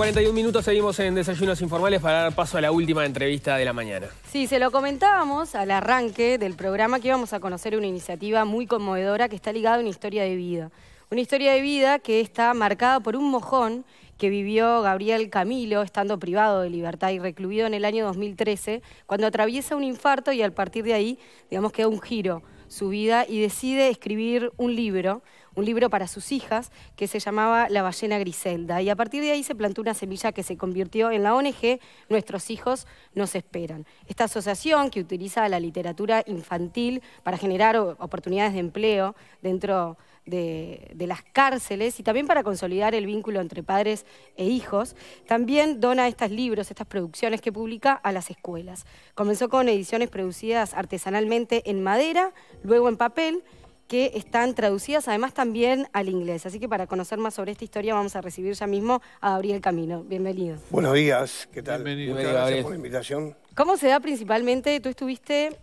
41 minutos seguimos en Desayunos Informales para dar paso a la última entrevista de la mañana. Sí, se lo comentábamos al arranque del programa que íbamos a conocer una iniciativa muy conmovedora que está ligada a una historia de vida. Una historia de vida que está marcada por un mojón que vivió Gabriel Camilo estando privado de libertad y recluido en el año 2013, cuando atraviesa un infarto y al partir de ahí, digamos que da un giro su vida y decide escribir un libro un libro para sus hijas que se llamaba La ballena Griselda. Y a partir de ahí se plantó una semilla que se convirtió en la ONG Nuestros hijos nos esperan. Esta asociación que utiliza la literatura infantil para generar oportunidades de empleo dentro de, las cárceles y también para consolidar el vínculo entre padres e hijos, también dona estos libros, estas producciones que publica a las escuelas. Comenzó con ediciones producidas artesanalmente en madera, luego en papel que están traducidas además también al inglés. Así que para conocer más sobre esta historia vamos a recibir ya mismo a Gabriel Camino. Bienvenido. Buenos días, ¿qué tal? Bienvenido. Muchas gracias por la invitación. ¿Cómo se da principalmente? Tú estuviste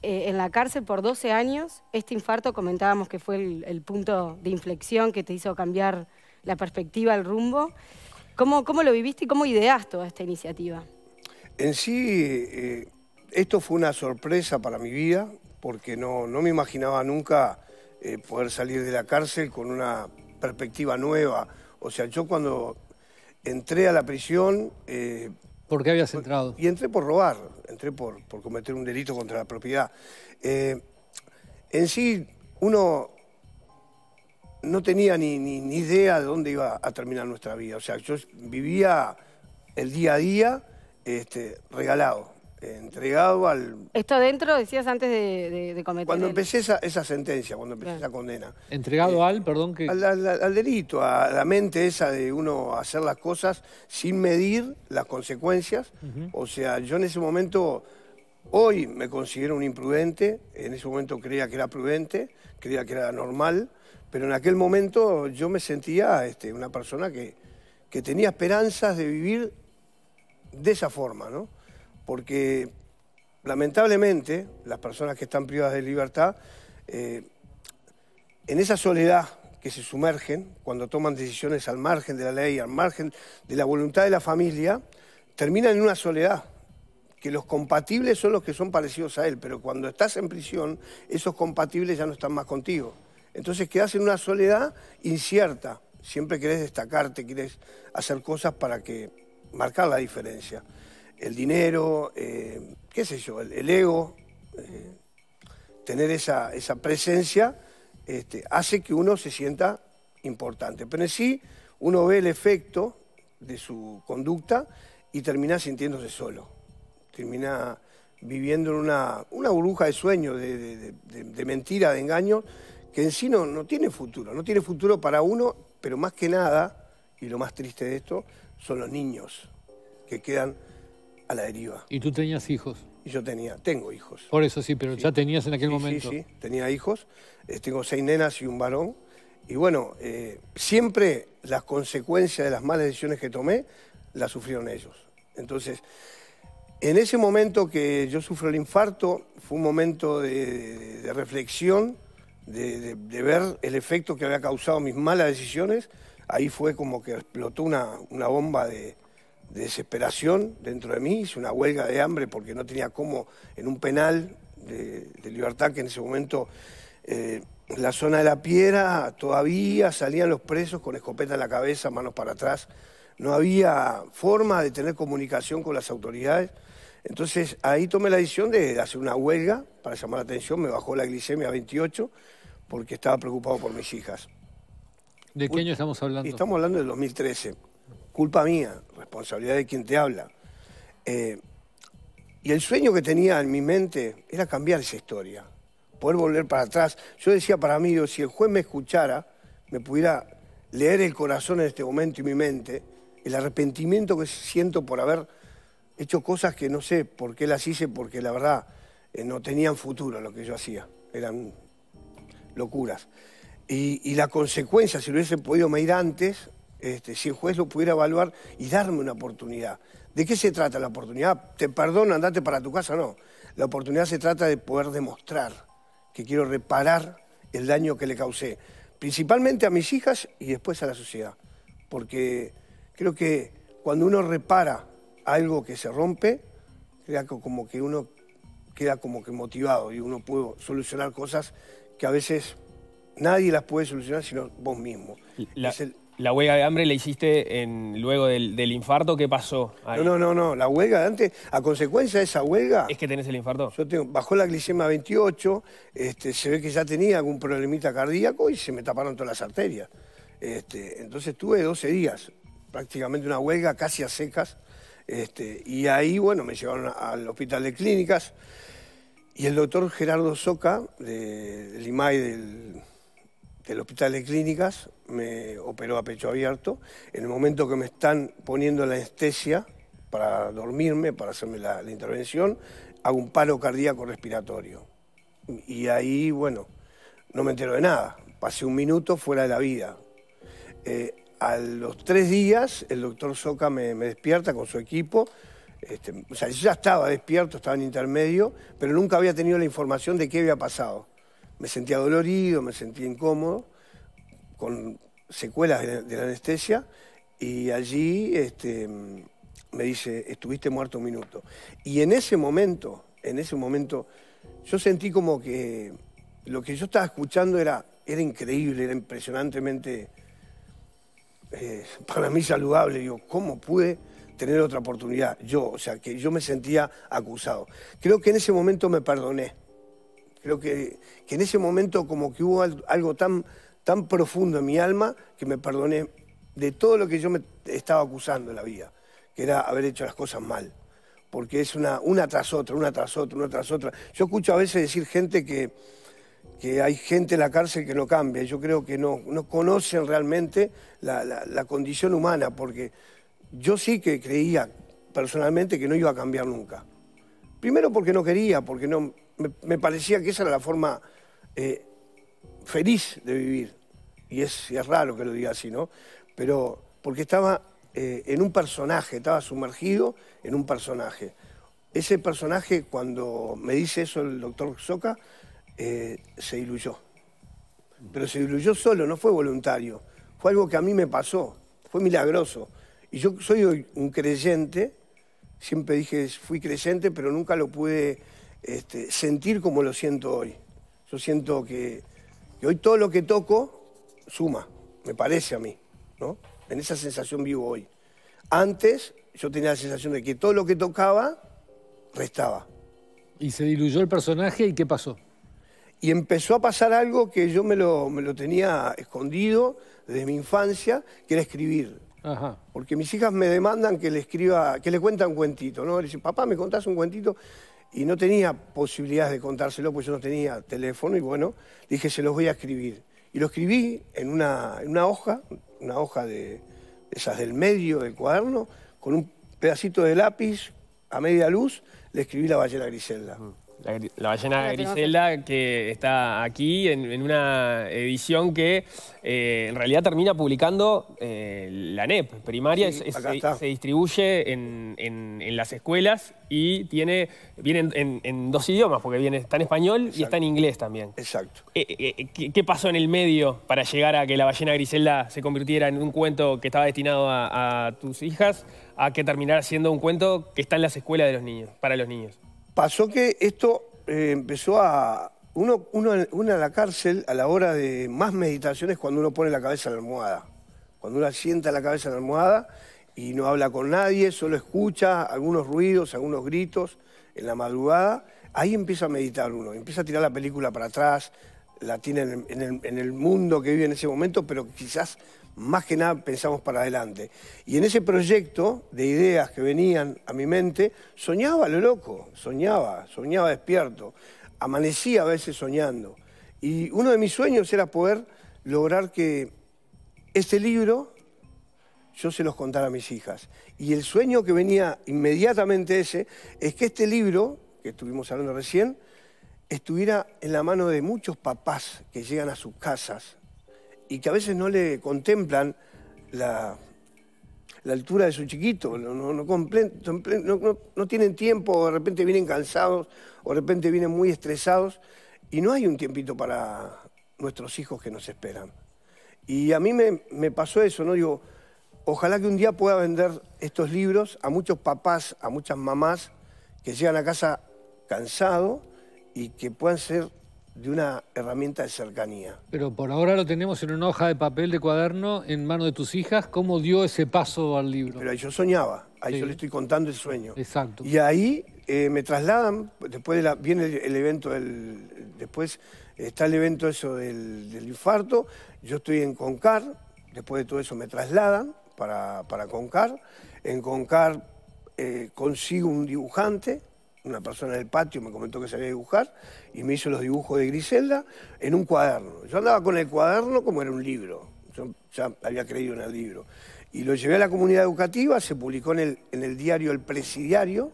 eh, en la cárcel por 12 años. Este infarto comentábamos que fue el, punto de inflexión que te hizo cambiar la perspectiva, el rumbo. ¿Cómo, cómo lo viviste y cómo ideas toda esta iniciativa? En sí, eh, esto fue una sorpresa para mi vida, porque no, no me imaginaba nunca eh, poder salir de la cárcel con una perspectiva nueva. O sea, yo cuando entré a la prisión... Eh, ¿Por qué habías entrado? Y entré por robar, entré por, por cometer un delito contra la propiedad. Eh, en sí, uno no tenía ni, ni, idea de dónde iba a terminar nuestra vida. O sea, yo vivía el día a día este, regalado. Este, entregado al... Esto adentro decías antes de, cometer... Cuando empecé esa, sentencia, cuando empecé esa condena. ¿Entregado eh, al, perdón? Que... Al, delito, a la mente esa de uno hacer las cosas sin medir las consecuencias. O sea, yo en ese momento, hoy me considero un imprudente, en ese momento creía que era prudente, creía que era normal, pero en aquel momento yo me sentía este, una persona que, que tenía esperanzas de vivir de esa forma, ¿no? porque lamentablemente las personas que están privadas de libertad, eh, en esa soledad que se sumergen cuando toman decisiones al margen de la ley, al margen de la voluntad de la familia, terminan en una soledad, que los compatibles son los que son parecidos a él, pero cuando estás en prisión, esos compatibles ya no están más contigo. Entonces quedas en una soledad incierta. Siempre querés destacarte, querés hacer cosas para que marcar la diferencia el dinero, eh, qué sé yo, el, ego, eh, tener esa, presencia, este, hace que uno se sienta importante. Pero en sí, uno ve el efecto de su conducta y termina sintiéndose solo. Termina viviendo en una, una burbuja de sueños, de, de, mentira, de engaños, que en sí no tiene futuro. No tiene futuro para uno, pero más que nada, y lo más triste de esto, son los niños que quedan a la deriva. ¿Y tú tenías hijos? Y yo tenía, tengo hijos. Por eso sí, pero ya tenías en aquel momento. Sí, sí, tenía hijos. Eh, tengo seis nenas y un varón. Y bueno, eh, siempre las consecuencias de las malas decisiones que tomé las sufrieron ellos. Entonces, en ese momento que yo sufro el infarto, fue un momento de, reflexión, de, ver el efecto que había causado mis malas decisiones. Ahí fue como que explotó una bomba de, de desesperación dentro de mí, hice una huelga de hambre porque no tenía cómo en un penal de, libertad que en ese momento eh, la zona de la piedra todavía salían los presos con escopeta en la cabeza, manos para atrás. No había forma de tener comunicación con las autoridades. Entonces ahí tomé la decisión de hacer una huelga para llamar la atención, me bajó la glicemia a 28 porque estaba preocupado por mis hijas. ¿De qué año estamos hablando? estamos hablando del 2013 culpa mía, responsabilidad de quien te habla. Eh, y el sueño que tenía en mi mente era cambiar esa historia, poder volver para atrás. Yo decía para mí, yo, si el juez me escuchara, me pudiera leer el corazón en este momento y mi mente, el arrepentimiento que siento por haber hecho cosas que no sé por qué las hice, porque la verdad eh, no tenían futuro lo que yo hacía, eran locuras. Y, la consecuencia, si lo hubiese podido ir antes, este, si el juez lo pudiera evaluar y darme una oportunidad. ¿De qué se trata la oportunidad? Te perdono, andate para tu casa, no. La oportunidad se trata de poder demostrar que quiero reparar el daño que le causé, principalmente a mis hijas y después a la sociedad. Porque creo que cuando uno repara algo que se rompe, crea como que uno queda como que motivado y uno puede solucionar cosas que a veces nadie las puede solucionar sino vos mismo la huelga de hambre la hiciste luego del, infarto. ¿Qué pasó No, no, no, La huelga de antes, a consecuencia de esa huelga... Es que tenés el infarto. Yo tengo, bajó la glicemia 28, este, se ve que ya tenía algún problemita cardíaco y se me taparon todas las arterias. Este, entonces tuve 12 días, prácticamente una huelga casi a secas. Este, y ahí, bueno, me llevaron al hospital de clínicas. Y el doctor Gerardo Soca, de, del IMAI del Hospital de Clínicas, me operó a pecho abierto. En el momento que me están poniendo la anestesia para dormirme, para hacerme la, intervención, hago un paro cardíaco respiratorio. Y ahí, bueno, no me entero de nada. Pasé un minuto fuera de la vida. Eh, a los tres días, el doctor Soca me, despierta con su equipo. Este, o sea, yo ya estaba despierto, estaba en intermedio, pero nunca había tenido la información de qué había pasado. Me sentía dolorido, me sentía incómodo con secuelas de, la anestesia y allí este, me dice, estuviste muerto un minuto. Y en ese momento, en ese momento, yo sentí como que lo que yo estaba escuchando era, era increíble, era impresionantemente eh, para mí saludable. Digo, ¿cómo pude tener otra oportunidad? Yo, o sea, que yo me sentía acusado. Creo que en ese momento me perdoné. Creo que en ese momento como que hubo algo tan tan profundo en mi alma que me perdoné de todo lo que yo me estaba acusando en la vida, que era haber hecho las cosas mal. Porque es una, una tras otra, una tras otra, una tras otra. Yo escucho a veces decir gente que, que hay gente en la cárcel que no cambia. Yo creo que no, no conocen realmente la, condición humana, porque yo sí que creía personalmente que no iba a cambiar nunca. Primero porque no quería, porque no, me, parecía que esa era la forma eh, feliz de vivir, y es, raro que lo diga así, ¿no? Pero porque estaba eh, en un personaje, estaba sumergido en un personaje. Ese personaje, cuando me dice eso el doctor Soca, eh, se diluyó. Pero se diluyó solo, no fue voluntario. Fue algo que a mí me pasó, fue milagroso. Y yo soy un creyente, siempre dije fui creyente, pero nunca lo pude este, sentir como lo siento hoy. Yo siento que y hoy todo lo que toco suma, me parece a mí, ¿no? En esa sensación vivo hoy. Antes yo tenía la sensación de que todo lo que tocaba restaba. Y se diluyó el personaje y qué pasó. Y empezó a pasar algo que yo me lo, me lo tenía escondido desde mi infancia, que era escribir. Porque mis hijas me demandan que le escriba, que le cuenta un cuentito, ¿no? Le dicen, papá, ¿me contás un cuentito? y no tenía posibilidades de contárselo, pues yo no tenía teléfono y bueno, dije, se los voy a escribir. Y lo escribí en una, hoja, una hoja de esas del medio del cuaderno, con un pedacito de lápiz a media luz, le escribí la ballena Griselda. Mm. La, ballena Griselda que está aquí en, una edición que eh, en realidad termina publicando eh, la NEP primaria. se, distribuye en, las escuelas y tiene, viene en, dos idiomas, porque viene, está en español y está en inglés también. Exacto. Eh, ¿qué, pasó en el medio para llegar a que la ballena Griselda se convirtiera en un cuento que estaba destinado a, a tus hijas, a que terminara siendo un cuento que está en las escuelas de los niños, para los niños? Pasó que esto eh, empezó a... Uno, a la cárcel a la hora de más meditaciones cuando uno pone la cabeza en la almohada. Cuando uno sienta la cabeza en la almohada y no habla con nadie, solo escucha algunos ruidos, algunos gritos en la madrugada, ahí empieza a meditar uno, empieza a tirar la película para atrás, la tiene en el mundo que vive en ese momento, pero quizás más que nada pensamos para adelante. Y en ese proyecto de ideas que venían a mi mente, soñaba lo loco, soñaba, soñaba despierto, amanecía a veces soñando. Y uno de mis sueños era poder lograr que este libro yo se los contara a mis hijas. Y el sueño que venía inmediatamente ese es que este libro, que estuvimos hablando recién, estuviera en la mano de muchos papás que llegan a sus casas y que a veces no le contemplan la, altura de su chiquito, no, no, no, tienen tiempo, o de repente vienen cansados, o de repente vienen muy estresados, y no hay un tiempito para nuestros hijos que nos esperan. Y a mí me, pasó eso, ¿no? Digo, ojalá que un día pueda vender estos libros a muchos papás, a muchas mamás que llegan a casa cansados y que puedan ser de una herramienta de cercanía. Pero por ahora lo tenemos en una hoja de papel de cuaderno en mano de tus hijas. ¿Cómo dio ese paso al libro? Pero yo soñaba, ahí yo le estoy contando el sueño. Exacto. Y ahí eh, me trasladan, después viene el, evento, del, después está el evento eso del, infarto, yo estoy en Concar, después de todo eso me trasladan para, Concar, en Concar eh, consigo un dibujante, una persona del patio me comentó que sabía dibujar y me hizo los dibujos de Griselda en un cuaderno. Yo andaba con el cuaderno como era un libro, yo ya había creído en el libro. Y lo llevé a la comunidad educativa, se publicó en el, en el diario El Presidiario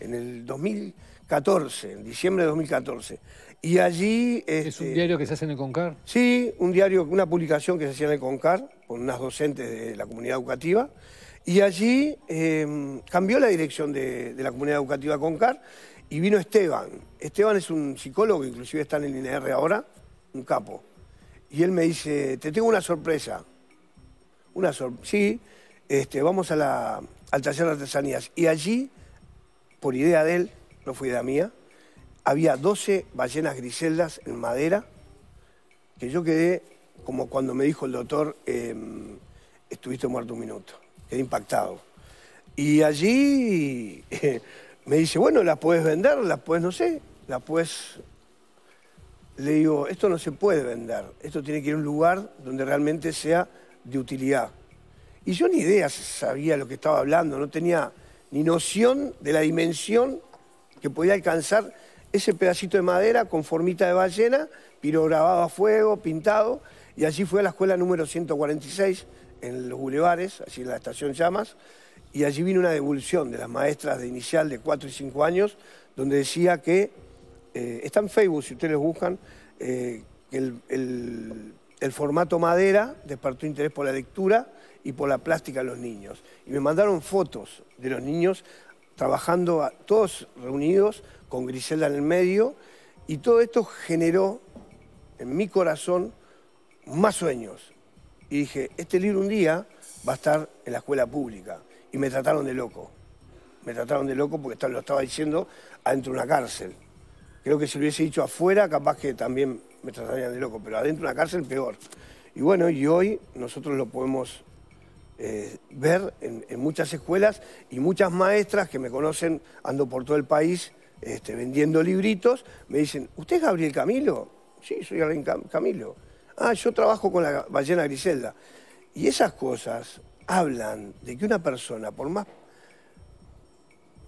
en el 2014, en diciembre de 2014. Y allí... ¿Es un este, diario que se hace en el CONCAR? Sí, un diario, una publicación que se hacía en el CONCAR, con unas docentes de la comunidad educativa. Y allí em, cambió la dirección de, la comunidad educativa Concar y vino Esteban. Esteban es un psicólogo, inclusive está en el INR ahora, un capo. Y él me dice, te tengo una sorpresa. Una Sí, este, vamos a la, al taller de artesanías. Y allí, por idea de él, no fue idea mía, había 12 ballenas griseldas en madera, que yo quedé como cuando me dijo el doctor, em, estuviste muerto un minuto quedé impactado. Y allí me dice, bueno, la puedes vender, la puedes, no sé, la puedes... Le digo, esto no se puede vender, esto tiene que ir a un lugar donde realmente sea de utilidad. Y yo ni idea sabía lo que estaba hablando, no tenía ni noción de la dimensión que podía alcanzar ese pedacito de madera con formita de ballena, pirograbado a fuego, pintado, y allí fue a la escuela número 146 en los bulevares, así en la estación Llamas, y allí vino una devolución de las maestras de inicial de 4 y 5 años, donde decía que, eh, está en Facebook si ustedes buscan, eh, que el, formato madera despertó interés por la lectura y por la plástica de los niños. Y me mandaron fotos de los niños trabajando todos reunidos, con Griselda en el medio, y todo esto generó en mi corazón más sueños, y dije, este libro un día va a estar en la escuela pública. Y me trataron de loco. Me trataron de loco porque lo estaba diciendo adentro de una cárcel. Creo que si lo hubiese dicho afuera, capaz que también me tratarían de loco, pero adentro de una cárcel peor. Y bueno, y hoy nosotros lo podemos eh, ver en, muchas escuelas y muchas maestras que me conocen, ando por todo el país este, vendiendo libritos, me dicen, ¿usted es Gabriel Camilo? Sí, soy Gabriel Camilo ah, yo trabajo con la ballena Griselda. Y esas cosas hablan de que una persona, por más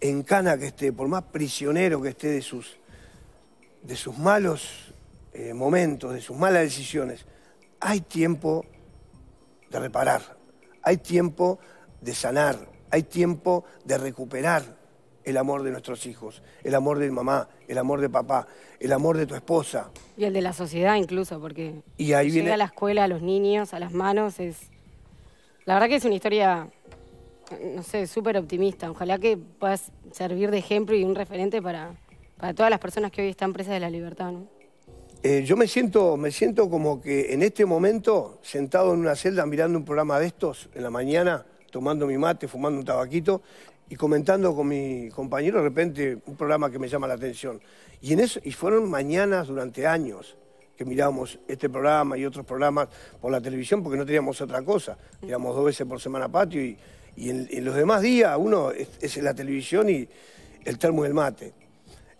encana que esté, por más prisionero que esté de sus, de sus malos eh, momentos, de sus malas decisiones, hay tiempo de reparar, hay tiempo de sanar, hay tiempo de recuperar, el amor de nuestros hijos, el amor de mamá, el amor de papá, el amor de tu esposa. Y el de la sociedad incluso, porque y ahí viene... a la escuela, a los niños, a las manos, es... La verdad que es una historia, no sé, súper optimista. Ojalá que puedas servir de ejemplo y un referente para, para todas las personas que hoy están presas de la libertad, ¿no? Eh, yo me siento, me siento como que en este momento, sentado en una celda mirando un programa de estos en la mañana, tomando mi mate, fumando un tabaquito, y comentando con mi compañero de repente un programa que me llama la atención. Y, en eso, y fueron mañanas durante años que mirábamos este programa y otros programas por la televisión porque no teníamos otra cosa. éramos dos veces por semana patio y, en, los demás días uno es, la televisión y el termo del mate.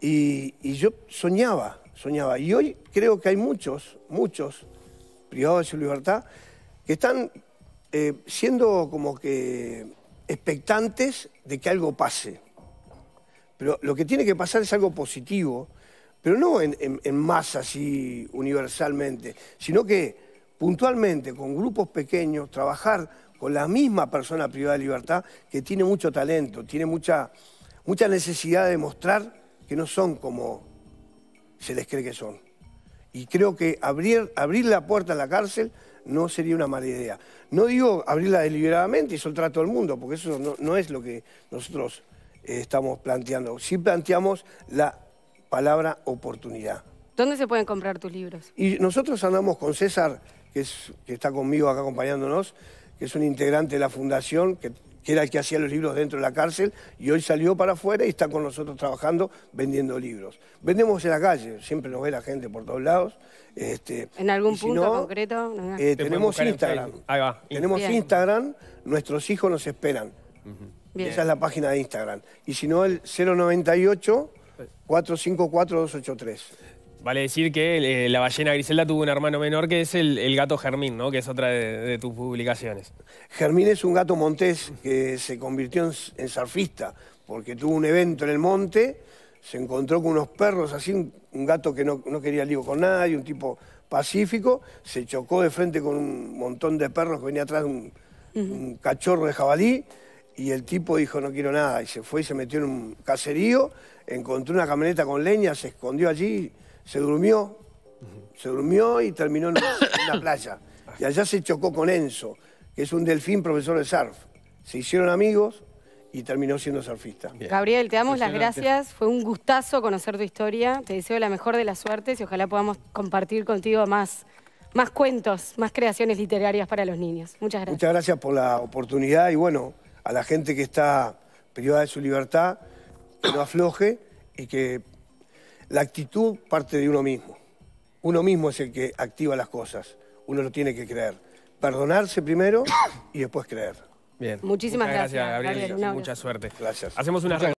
Y, yo soñaba, soñaba. Y hoy creo que hay muchos, muchos privados de su libertad que están eh, siendo como que expectantes de que algo pase. Pero lo que tiene que pasar es algo positivo, pero no en, masa así universalmente, sino que puntualmente con grupos pequeños, trabajar con la misma persona privada de libertad que tiene mucho talento, tiene mucha, mucha necesidad de mostrar que no son como se les cree que son. Y creo que abrir, abrir la puerta a la cárcel no sería una mala idea. No digo abrirla deliberadamente y soltar a todo el mundo, porque eso no, es lo que nosotros eh, estamos planteando. Sí planteamos la palabra oportunidad. ¿Dónde se pueden comprar tus libros? Y nosotros andamos con César, que, es, que está conmigo acá acompañándonos, que es un integrante de la fundación, que que era el que hacía los libros dentro de la cárcel, y hoy salió para afuera y está con nosotros trabajando vendiendo libros. Vendemos en la calle, siempre nos ve la gente por todos lados. Este, ¿En algún punto concreto? Eh, tenemos Instagram. Tenemos Instagram, nuestros hijos nos esperan. Esa es la página de Instagram. Y si no, el 098... 454-283. Vale decir que eh, la ballena Griselda tuvo un hermano menor que es el, gato Germín, ¿no? que es otra de, tus publicaciones. Germín es un gato montés que se convirtió en, sarfista surfista porque tuvo un evento en el monte, se encontró con unos perros, así un, gato que no, no quería lío con nadie, un tipo pacífico, se chocó de frente con un montón de perros que venía atrás de un, un cachorro de jabalí. Y el tipo dijo, no quiero nada, y se fue y se metió en un caserío, encontró una camioneta con leña, se escondió allí, se durmió, se durmió y terminó en la playa. Y allá se chocó con Enzo, que es un delfín profesor de surf. Se hicieron amigos y terminó siendo surfista. Gabriel, te damos las gracias. Fue un gustazo conocer tu historia. Te deseo la mejor de las suertes y ojalá podamos compartir contigo más, más cuentos, más creaciones literarias para los niños. Muchas gracias. Muchas gracias por la oportunidad y bueno, a la gente que está privada de su libertad, que no afloje y que la actitud parte de uno mismo. Uno mismo es el que activa las cosas. Uno lo tiene que creer. Perdonarse primero y después creer. Bien. Muchísimas gracias, gracias, Mucha suerte. Gracias. Hacemos una